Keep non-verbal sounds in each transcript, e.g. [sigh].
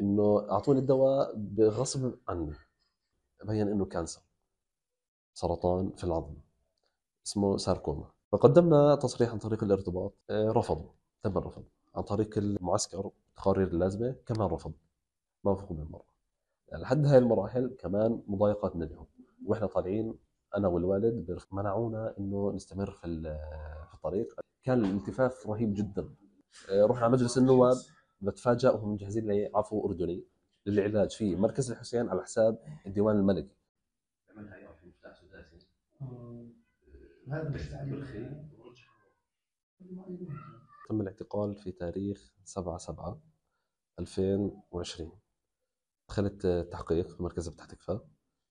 انه اعطوني الدواء بغصب عني بين انه كانسر سرطان في العظم اسمه ساركوما فقدمنا تصريح عن طريق الارتباط آه، رفضوا تم الرفض عن طريق المعسكر التقارير اللازمه كمان رفض ما وافقوا بالمره لحد هاي المراحل كمان مضايقات اليوم واحنا طالعين انا والوالد منعونا انه نستمر في في الطريق كان الالتفاف رهيب جدا آه، رحنا على مجلس النواب بتفاجئ وهم مجهزين لي عفو اردني للعلاج في مركز الحسين على حساب الديوان الملكي عملها يوم في مفتاح سداسي تم الاعتقال في تاريخ 7 7 2020 دخلت التحقيق في مركز فتح تكفى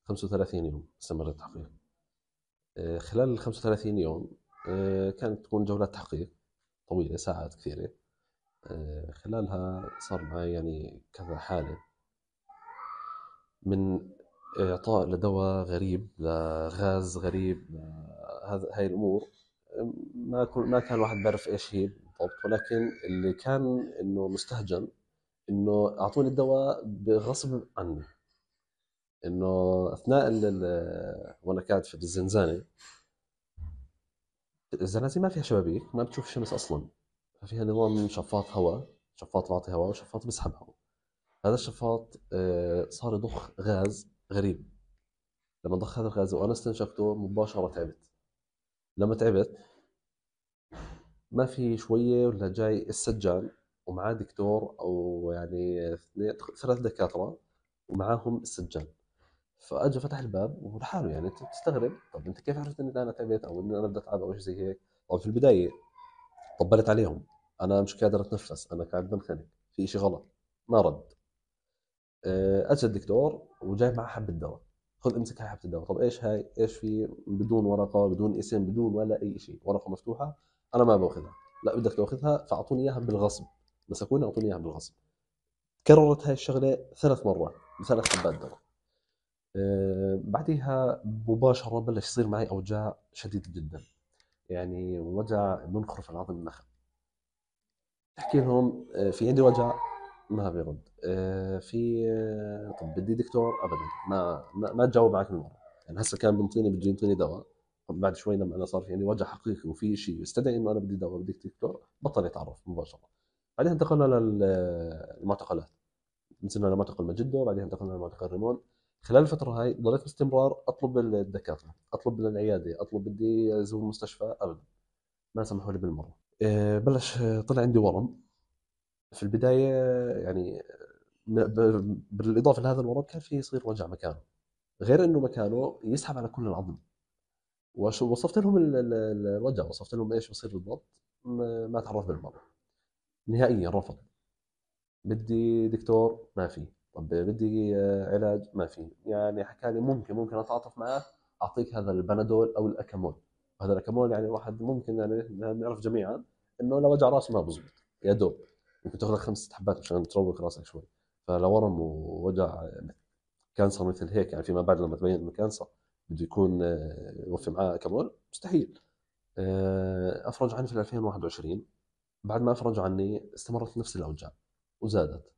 35 يوم استمر التحقيق آه، خلال ال 35 يوم آه، كانت تكون جولات تحقيق طويلة ساعات كثيرة آه، خلالها صار معي يعني كذا حالة من إعطاء لدواء غريب لغاز غريب هاي الأمور ما ما كان الواحد بيعرف ايش هي بالضبط ولكن اللي كان انه مستهجن انه اعطوني الدواء بغصب عني انه اثناء وانا قاعد في الزنزانه الزنازي ما فيها شبابيك ما بتشوف الشمس اصلا ففيها نوع من شفاط هواء شفاط بعطي هواء وشفاط بسحب هواء هذا الشفاط آه، صار يضخ غاز غريب لما ضخ هذا الغاز وانا استنشقته مباشره تعبت لما تعبت ما في شويه ولا جاي السجان ومعاه دكتور او يعني اثنين ثلاث دكاتره ومعاهم السجان فاجى فتح الباب ولحاله يعني انت بتستغرب طب انت كيف عرفت اني انا تعبت او اني انا بدي اتعب او شيء زي هيك طبعا في البدايه طبلت عليهم انا مش قادر اتنفس انا قاعد بنخنق في شيء غلط ما رد آه، اجى الدكتور وجاي معه حبه دواء خذ امسك هاي حبه الدواء طب ايش هاي ايش في بدون ورقه بدون اسم بدون ولا اي شيء ورقه مفتوحه انا ما باخذها لا بدك تاخذها فاعطوني اياها بالغصب مسكوني اعطوني اياها بالغصب كررت هاي الشغله ثلاث مرات بثلاث حبات دواء أه بعدها مباشره بلش يصير معي اوجاع شديده جدا يعني وجع منخر على عظم النخل تحكي لهم آه، في عندي وجع ما بيرد آه، في آه، طب بدي دكتور ابدا ما ما, ما تجاوب عليك من مره يعني هسه كان بنطيني بده ينطيني دواء طب بعد شوي لما انا صار في عندي وجع حقيقي وفي شيء يستدعي انه انا بدي دواء بدي دكتور بطل يتعرف مباشره بعدين انتقلنا للمعتقلات نزلنا لمعتقل مجده بعدين انتقلنا لمعتقل ريمون خلال الفتره هاي ضليت باستمرار اطلب الدكاتره اطلب العياده اطلب بدي ازور المستشفى ابدا ما سمحوا لي بالمره آه، بلش آه، طلع عندي ورم في البدايه آه، يعني بالاضافه لهذا الورم كان في يصير وجع مكانه غير انه مكانه يسحب على كل العظم وصفت لهم الوجع وصفت لهم ايش بصير بالضبط ما تعرف بالمره نهائيا رفض بدي دكتور ما في طب بدي آه، علاج ما في يعني حكى لي ممكن ممكن اتعاطف معاه اعطيك هذا البنادول او الاكامول هذا الاكامول يعني واحد ممكن يعني نعرف جميعا انه لو وجع راس ما بزبط يا دوب ممكن تاخذ خمس حبات عشان تروق راسك شوي فلورم ووجع يعني كانسر مثل هيك يعني فيما بعد لما تبين انه كانسر بده يكون آه، يوفي معاه اكامول مستحيل آه، افرج عني في 2021 بعد ما افرج عني استمرت نفس الاوجاع وزادت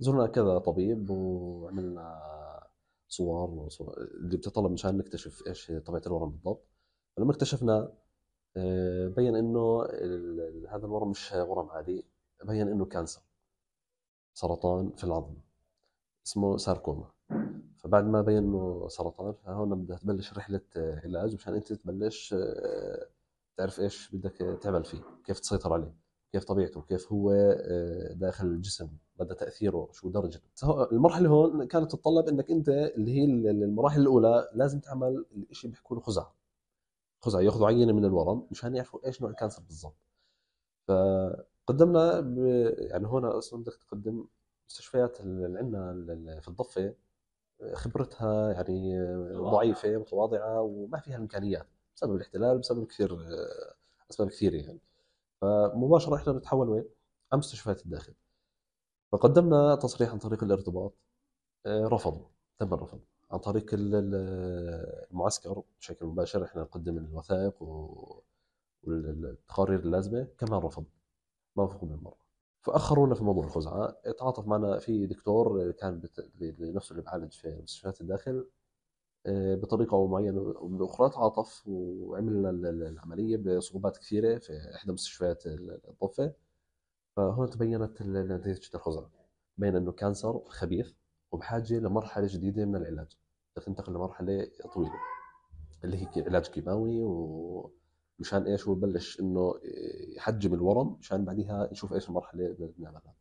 زرنا كذا طبيب وعملنا صور, اللي بتطلب مشان نكتشف ايش طبيعه الورم بالضبط فلما اكتشفنا آه، بين انه هذا الورم مش ورم عادي بين انه كانسر سرطان في العظم اسمه ساركوما فبعد ما بين انه سرطان فهون بدها تبلش رحله آه، علاج مشان انت تبلش آه، تعرف ايش بدك تعمل فيه كيف تسيطر عليه كيف طبيعته كيف هو داخل الجسم مدى تاثيره شو درجته المرحله هون كانت تتطلب انك انت اللي هي المراحل الاولى لازم تعمل الشيء بيحكوا له خزعه خزعه ياخذوا عينه من الورم مشان يعرفوا ايش نوع الكانسر بالضبط فقدمنا ب... يعني هون اصلا بدك تقدم مستشفيات اللي عندنا في الضفه خبرتها يعني ضعيفه متواضعه وما فيها الامكانيات بسبب الاحتلال بسبب كثير اسباب كثيره يعني فمباشره احنا بنتحول وين؟ على مستشفيات الداخل فقدمنا تصريح عن طريق الارتباط آه، رفضوا تم الرفض عن طريق المعسكر بشكل مباشر احنا نقدم الوثائق والتقارير اللازمه كمان رفض ما وافقوا بالمره فاخرونا في موضوع الخزعه تعاطف معنا في دكتور كان بت... لنفسه اللي بعالج في مستشفيات الداخل آه، بطريقه معينه باخرى تعاطف وعملنا العمليه بصعوبات كثيره في احدى مستشفيات الضفه فهنا تبينت نتيجه الخزعه بين انه كانسر خبيث وبحاجه لمرحله جديده من العلاج تنتقل لمرحله طويله اللي هي علاج كيماوي ومشان ايش هو ببلش انه يحجم الورم مشان بعديها نشوف ايش المرحله اللي بدنا نعملها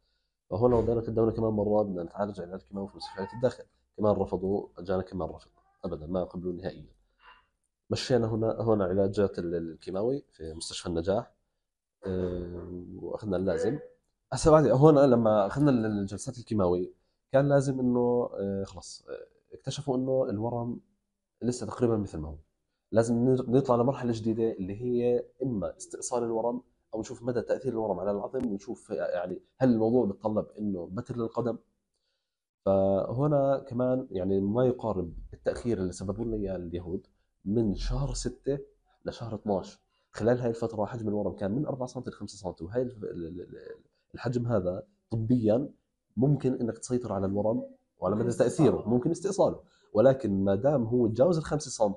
فهون لو بدنا الدوله كمان مره بدنا نتعالج علاج كيماوي في مستشفيات الداخل كمان رفضوا اجانا كمان رفض ابدا ما قبلوا نهائيا مشينا هنا هنا علاجات الكيماوي في مستشفى النجاح آه، واخذنا اللازم هسه بعد هون لما اخذنا الجلسات الكيماوي كان لازم انه آه، خلص آه، اكتشفوا انه الورم لسه تقريبا مثل ما هو لازم نطلع لمرحله جديده اللي هي اما استئصال الورم او نشوف مدى تاثير الورم على العظم ونشوف يعني هل الموضوع بيتطلب انه بتر للقدم فهنا كمان يعني ما يقارب التاخير اللي سببوا لنا اياه اليهود من شهر 6 لشهر 12 خلال هاي الفتره حجم الورم كان من 4 سم ل 5 سم وهي الحجم هذا طبيا ممكن انك تسيطر على الورم وعلى مدى تاثيره ممكن استئصاله ولكن ما دام هو تجاوز ال 5 سم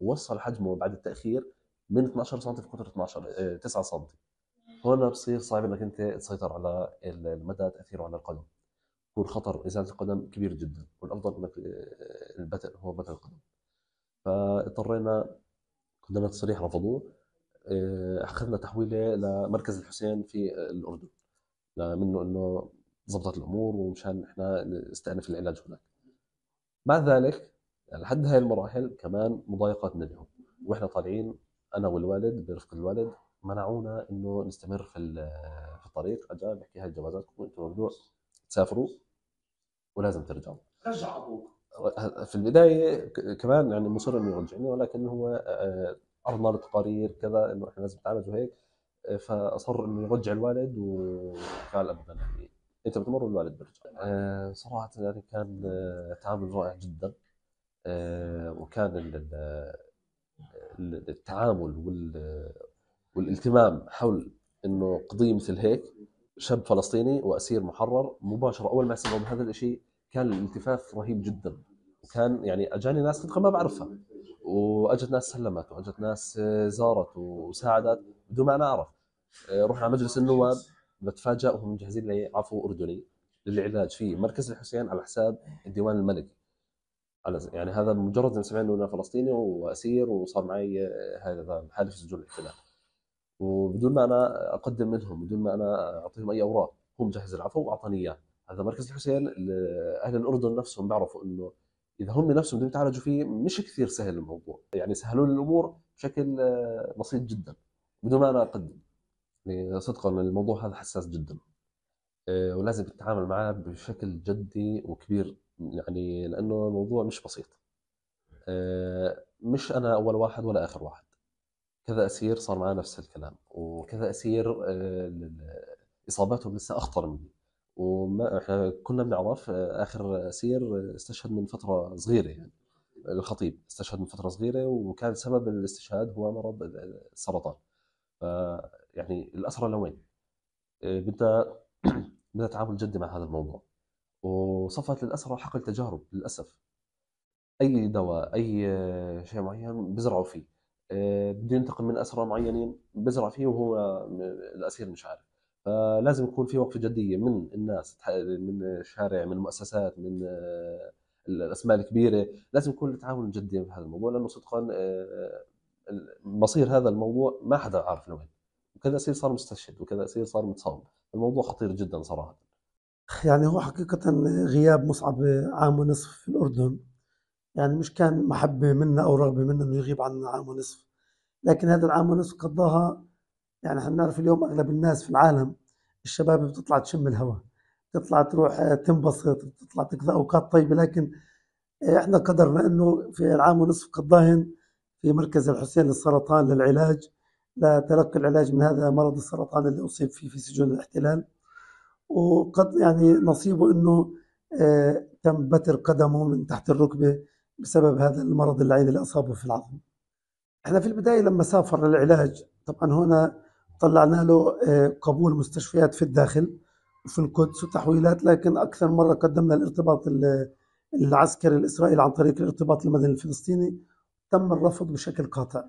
وصل حجمه بعد التاخير من 12 سم في قطر 12 9 سم هون بصير صعب انك انت تسيطر على المدى تاثيره على القدم يكون خطر ازاله القدم كبير جدا والافضل انك آه، البتل هو بتل القدم فاضطرينا قدمنا تصريح رفضوه آه، اخذنا تحويله لمركز الحسين في آه، الاردن منه انه زبطت الامور ومشان احنا نستأنف العلاج هناك مع ذلك لحد هاي المراحل كمان مضايقاتنا اليوم واحنا طالعين انا والوالد برفقه الوالد منعونا انه نستمر في آه، في الطريق اجا بحكي هاي جوازاتكم انتم ممنوع تسافروا ولازم ترجعوا رجع ابوك في البدايه كمان يعني مصر انه يرجعني ولكن هو ارمله تقارير كذا انه احنا لازم نتعالج وهيك فاصر انه يرجع الوالد وقال ابدا يعني انت بتمر والوالد بيرجع أه صراحه يعني كان آه، تعامل رائع جدا أه وكان التعامل والالتمام حول انه قضيه مثل هيك شاب فلسطيني واسير محرر مباشره اول ما سمعوا بهذا الشيء كان الالتفاف رهيب جدا وكان يعني اجاني ناس صدقا ما بعرفها واجت ناس سلمت واجت ناس آه، زارت وساعدت بدون ما انا اعرف آه، رحنا على مجلس آه، النواب بتفاجئ وهم مجهزين لي عفو اردني للعلاج في مركز الحسين على حساب الديوان الملكي على يعني هذا مجرد ان سمعنا انه فلسطيني واسير وصار معي هذا حادث سجون الاحتلال وبدون ما انا اقدم منهم بدون ما انا اعطيهم اي اوراق هو مجهز العفو واعطاني اياه هذا مركز الحسين اهل الاردن نفسهم بيعرفوا انه اذا هم نفسهم بدهم يتعالجوا فيه مش كثير سهل الموضوع يعني سهلوا لي الامور بشكل آه، بسيط جدا بدون ما انا اقدم يعني صدقا الموضوع هذا حساس جدا آه، ولازم تتعامل معاه بشكل جدي وكبير يعني لانه الموضوع مش بسيط آه، مش انا اول واحد ولا اخر واحد كذا اسير صار معاه نفس الكلام وكذا اسير اصاباتهم لسه اخطر مني وما احنا آه، كنا بنعرف آه، اخر سير استشهد من فتره صغيره يعني الخطيب استشهد من فتره صغيره وكان سبب الاستشهاد هو مرض السرطان يعني الاسرى لوين بدها آه، بدها [clears throat] تعامل جدي مع هذا الموضوع وصفت للاسرى حقل تجارب للاسف اي دواء اي شيء معين بزرعوا فيه بده ينتقم من اسرى معينين بزرع فيه وهو الاسير مش عارف فلازم يكون في وقفه جديه من الناس من الشارع من المؤسسات من آه، الاسماء الكبيره لازم يكون التعاون جدي في هذا الموضوع لانه صدقا آه، آه، مصير هذا الموضوع ما حدا عارف لوين وكذا يصير صار مستشهد وكذا يصير صار متصاب الموضوع خطير جدا صراحه يعني هو حقيقة غياب مصعب عام ونصف في الأردن يعني مش كان محبة منا أو رغبة منا أنه يغيب عنا عام ونصف لكن هذا العام ونصف قضاها يعني احنا بنعرف اليوم اغلب الناس في العالم الشباب بتطلع تشم الهواء تطلع تروح آه، تنبسط تطلع تقضي اوقات طيبه لكن آه، احنا قدرنا انه في العام ونصف قضاهن في مركز الحسين للسرطان للعلاج لتلقي العلاج من هذا مرض السرطان اللي اصيب فيه في سجون الاحتلال وقد يعني نصيبه انه آه، تم بتر قدمه من تحت الركبه بسبب هذا المرض اللعين اللي اصابه في العظم. احنا في البدايه لما سافر للعلاج طبعا هنا طلعنا له آه، قبول مستشفيات في الداخل وفي القدس وتحويلات لكن اكثر مره قدمنا الارتباط العسكري الاسرائيلي عن طريق الارتباط المدني الفلسطيني تم الرفض بشكل قاطع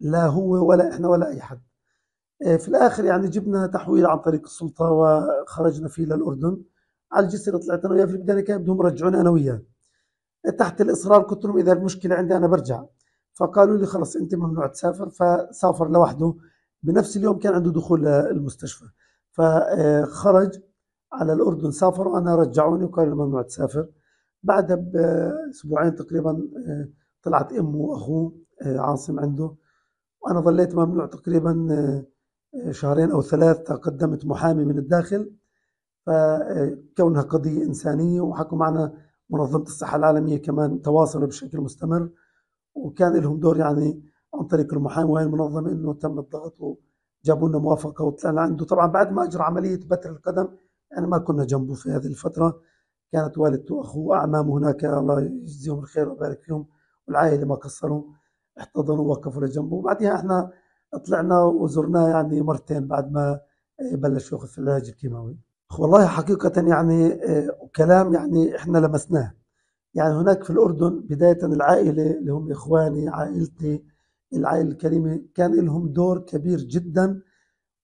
لا هو ولا احنا ولا اي حد آه، في الاخر يعني جبنا تحويل عن طريق السلطه وخرجنا فيه للاردن على الجسر طلعت انا وياه في البدايه كان بدهم يرجعوني انا وياه تحت الاصرار قلت لهم اذا المشكله عندي انا برجع فقالوا لي خلص انت ممنوع تسافر فسافر لوحده بنفس اليوم كان عنده دخول المستشفى فخرج على الأردن سافر وأنا رجعوني وكان ممنوع تسافر بعدها بأسبوعين تقريبا آه، طلعت أمه وأخوه آه، عاصم عنده وأنا ظليت ممنوع تقريبا آه، شهرين أو ثلاث قدمت محامي من الداخل فكونها قضية إنسانية وحكوا معنا منظمة الصحة العالمية كمان تواصلوا بشكل مستمر وكان لهم دور يعني عن طريق المحامي وهي المنظمه انه تم الضغط وجابوا لنا موافقه وطلعنا عنده طبعا بعد ما اجرى عمليه بتر القدم انا يعني ما كنا جنبه في هذه الفتره كانت والدته واخوه واعمامه هناك الله يجزيهم الخير ويبارك فيهم والعائله ما قصروا احتضنوا ووقفوا لجنبه وبعدها احنا طلعنا وزرناه يعني مرتين بعد ما بلش ياخذ في العلاج الكيماوي والله حقيقة يعني آه، كلام يعني احنا لمسناه يعني هناك في الأردن بداية العائلة اللي هم إخواني عائلتي العائلة الكريمة كان لهم دور كبير جدا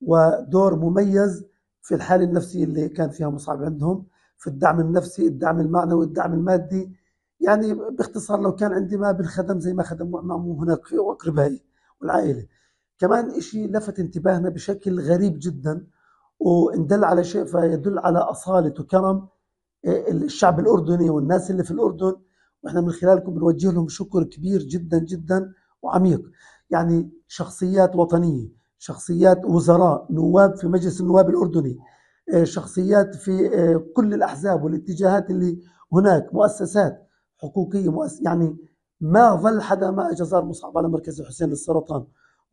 ودور مميز في الحالة النفسية اللي كان فيها مصعب عندهم في الدعم النفسي الدعم المعنوي الدعم المادي يعني باختصار لو كان عندي ما بنخدم زي ما خدموا معمم هناك أقربائي والعائلة كمان إشي لفت انتباهنا بشكل غريب جدا وإن دل على شيء فيدل على أصالة وكرم آه، الشعب الأردني والناس اللي في الأردن وإحنا من خلالكم بنوجه لهم شكر كبير جدا جدا وعميق يعني شخصيات وطنيه شخصيات وزراء نواب في مجلس النواب الاردني آه، شخصيات في آه، كل الاحزاب والاتجاهات اللي هناك مؤسسات حقوقيه مؤس يعني ما ظل حدا ما اجى زار مصعب على مركز الحسين للسرطان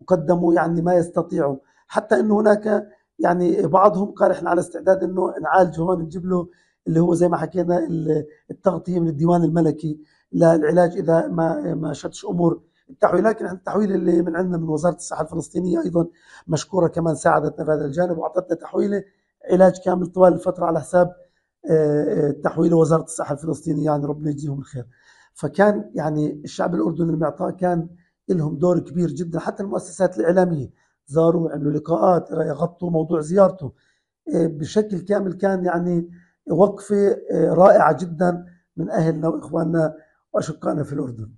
وقدموا يعني ما يستطيعوا حتى انه هناك يعني بعضهم قال احنا على استعداد انه نعالجه هون نجيب له اللي هو زي ما حكينا التغطيه من الديوان الملكي للعلاج اذا ما ما شتش امور التحويل لكن التحويل اللي من عندنا من وزاره الصحه الفلسطينيه ايضا مشكوره كمان ساعدتنا في هذا الجانب واعطتنا تحويله علاج كامل طوال الفتره على حساب آه، آه، تحويل وزاره الصحه الفلسطينيه يعني ربنا يجزيهم الخير فكان يعني الشعب الاردني المعطاء كان لهم دور كبير جدا حتى المؤسسات الاعلاميه زاروا عملوا لقاءات غطوا موضوع زيارته آه، بشكل كامل كان يعني وقفه رائعه جدا من اهلنا واخواننا واشقائنا في الاردن